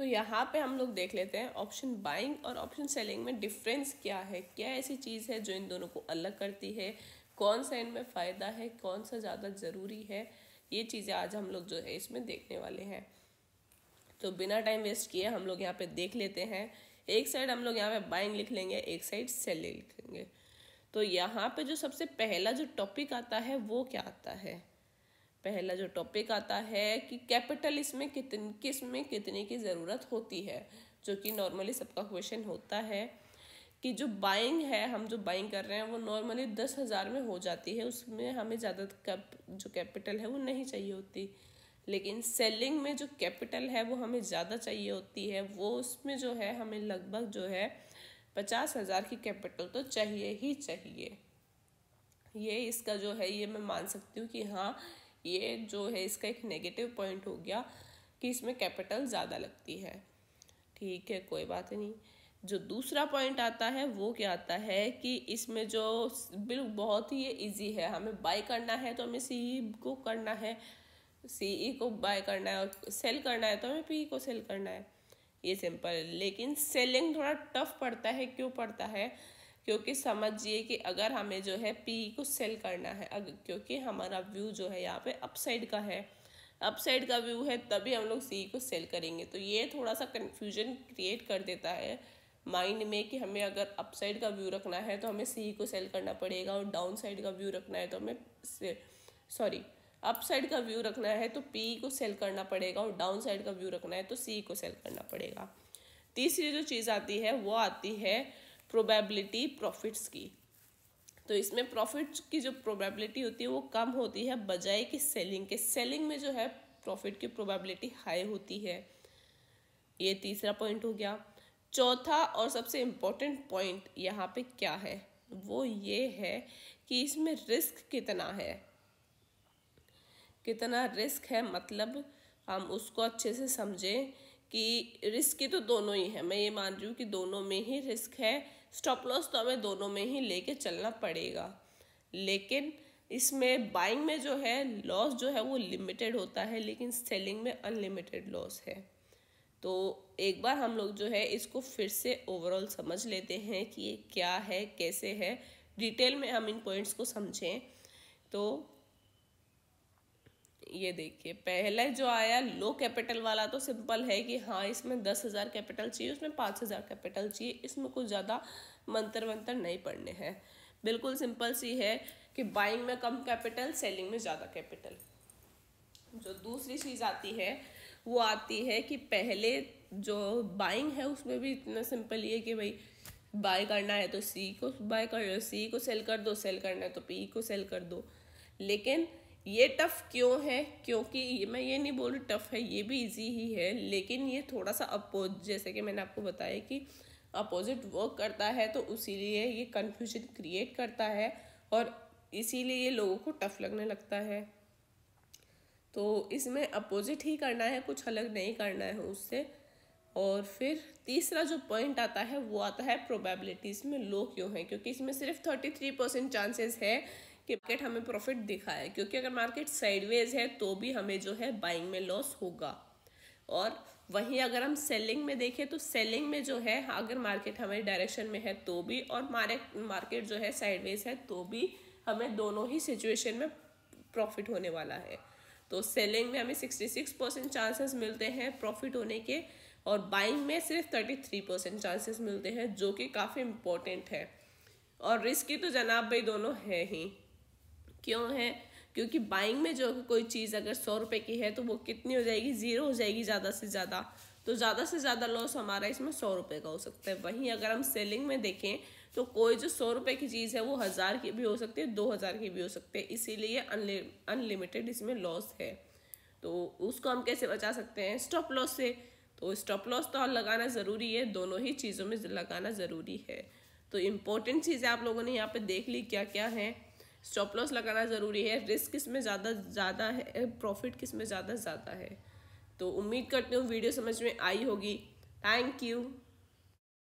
तो यहाँ पे हम लोग देख लेते हैं ऑप्शन बाइंग और ऑप्शन सेलिंग में डिफरेंस क्या है क्या ऐसी चीज़ है जो इन दोनों को अलग करती है कौन सा इनमें फ़ायदा है कौन सा ज़्यादा ज़रूरी है ये चीज़ें आज हम लोग जो है इसमें देखने वाले हैं तो बिना टाइम वेस्ट किए हम लोग यहाँ पे देख लेते हैं एक साइड हम लोग यहाँ पे बाइंग लिख लेंगे एक साइड सेलिंग लिखेंगे तो यहाँ पे जो सबसे पहला जो टॉपिक आता है वो क्या आता है पहला जो टॉपिक आता है कि कैपिटल इसमें कितन किस में कितने की ज़रूरत होती है जो कि नॉर्मली सबका क्वेश्चन होता है कि जो बाइंग है हम जो बाइंग कर रहे हैं वो नॉर्मली दस हज़ार में हो जाती है उसमें हमें ज़्यादा कैप जो कैपिटल है वो नहीं चाहिए होती लेकिन सेलिंग में जो कैपिटल है वो हमें ज़्यादा चाहिए होती है वो उसमें जो है हमें लगभग जो है पचास हज़ार की कैपिटल तो चाहिए ही चाहिए ये इसका जो है ये मैं मान सकती हूँ कि हाँ ये जो है इसका एक नेगेटिव पॉइंट हो गया कि इसमें कैपिटल ज़्यादा लगती है ठीक है कोई बात नहीं जो दूसरा पॉइंट आता है वो क्या आता है कि इसमें जो बिल बहुत ही इजी है हमें बाय करना है तो हमें सी e को करना है सी e को बाय करना है और सेल करना है तो हमें पी e को सेल करना है ये सिंपल लेकिन सेलिंग थोड़ा टफ पड़ता है क्यों पड़ता है क्योंकि समझिए कि अगर हमें जो है पी को सेल करना है अगर, क्योंकि हमारा व्यू जो है यहाँ पे अपसाइड का है अपसाइड का व्यू है तभी हम लोग सी को सेल करेंगे तो ये थोड़ा सा कन्फ्यूजन क्रिएट कर देता है माइंड में कि हमें अगर अपसाइड का व्यू रखना है तो हमें सी को सेल करना पड़ेगा और डाउन साइड का व्यू रखना है तो हमें सॉरी अपसाइड का व्यू रखना है तो पी को सेल करना पड़ेगा और डाउन साइड का व्यू रखना है तो सी को सेल करना पड़ेगा तीसरी जो चीज़ आती है वो आती है प्रोबेबिलिटी प्रॉफिट्स की तो इसमें प्रॉफिट की जो प्रोबेबिलिटी होती है वो कम होती है बजाय कि सेलिंग के सेलिंग में जो है प्रॉफिट की प्रोबेबिलिटी हाई होती है ये तीसरा पॉइंट हो गया चौथा और सबसे इम्पोर्टेंट पॉइंट यहाँ पे क्या है वो ये है कि इसमें रिस्क कितना है कितना रिस्क है मतलब हम उसको अच्छे से समझें कि रिस्क की तो दोनों ही है मैं ये मान रही हूँ कि दोनों में ही रिस्क है स्टॉप लॉस तो हमें दोनों में ही लेके चलना पड़ेगा लेकिन इसमें बाइंग में जो है लॉस जो है वो लिमिटेड होता है लेकिन सेलिंग में अनलिमिटेड लॉस है तो एक बार हम लोग जो है इसको फिर से ओवरऑल समझ लेते हैं कि ये क्या है कैसे है डिटेल में हम इन पॉइंट्स को समझें तो ये देखिए पहले जो आया लो कैपिटल वाला तो सिंपल है कि हाँ इसमें दस हज़ार कैपिटल चाहिए उसमें पाँच हज़ार कैपिटल चाहिए इसमें कुछ ज़्यादा मंत्र वंतर नहीं पढ़ने हैं बिल्कुल सिंपल सी है कि बाइंग में कम कैपिटल सेलिंग में ज़्यादा कैपिटल जो दूसरी चीज़ आती है वो आती है कि पहले जो बाइंग है उसमें भी इतना सिंपल ये कि भाई बाय करना है तो सी को बाय कर सी को सेल कर दो सेल करना है तो पी को सेल कर दो लेकिन ये टफ़ क्यों है क्योंकि ये मैं ये नहीं बोल रही टफ़ है ये भी इजी ही है लेकिन ये थोड़ा सा अपोज जैसे कि मैंने आपको बताया कि अपोजिट वर्क करता है तो उसीलिए ये कन्फ्यूजन क्रिएट करता है और इसीलिए ये लोगों को टफ़ लगने लगता है तो इसमें अपोजिट ही करना है कुछ अलग नहीं करना है उससे और फिर तीसरा जो पॉइंट आता है वो आता है प्रोबेबिलिटीज़ में लो क्यों है क्योंकि इसमें सिर्फ थर्टी थ्री परसेंट चांसेस है कि मार्केट हमें प्रॉफिट दिखाए क्योंकि अगर मार्केट साइडवेज है तो भी हमें जो है बाइंग में लॉस होगा और वहीं अगर हम सेलिंग में देखें तो सेलिंग में जो है अगर मार्केट हमारे डायरेक्शन में है तो भी और मार्केट जो है साइडवेज है तो भी हमें दोनों ही सिचुएशन में प्रॉफिट होने वाला है तो सेलिंग में हमें सिक्सटी सिक्स परसेंट चांसेस मिलते हैं प्रॉफिट होने के और बाइंग में सिर्फ थर्टी थ्री परसेंट चांसेस मिलते हैं जो कि काफ़ी इम्पोर्टेंट है और रिस्की तो जनाब भाई दोनों है ही क्यों है क्योंकि बाइंग में जो कोई चीज़ अगर सौ रुपये की है तो वो कितनी हो जाएगी ज़ीरो हो जाएगी ज़्यादा से ज़्यादा तो ज़्यादा से ज़्यादा लॉस हमारा इसमें सौ रुपये का हो सकता है वहीं अगर हम सेलिंग में देखें तो कोई जो सौ रुपये की चीज़ है वो हज़ार की भी हो सकती है दो हज़ार की भी हो सकती है इसीलिए अनलिमिटेड इसमें लॉस है तो उसको हम कैसे बचा सकते हैं स्टॉप लॉस से तो स्टॉप लॉस तो लगाना ज़रूरी है दोनों ही चीज़ों में लगाना ज़रूरी है तो इम्पोर्टेंट चीज़ें आप लोगों ने यहाँ पे देख ली क्या क्या है स्टॉप लॉस लगाना ज़रूरी है रिस्क किस में ज़्यादा ज़्यादा है प्रॉफिट किस में ज़्यादा ज़्यादा है तो उम्मीद करती हूँ वीडियो समझ में आई होगी थैंक यू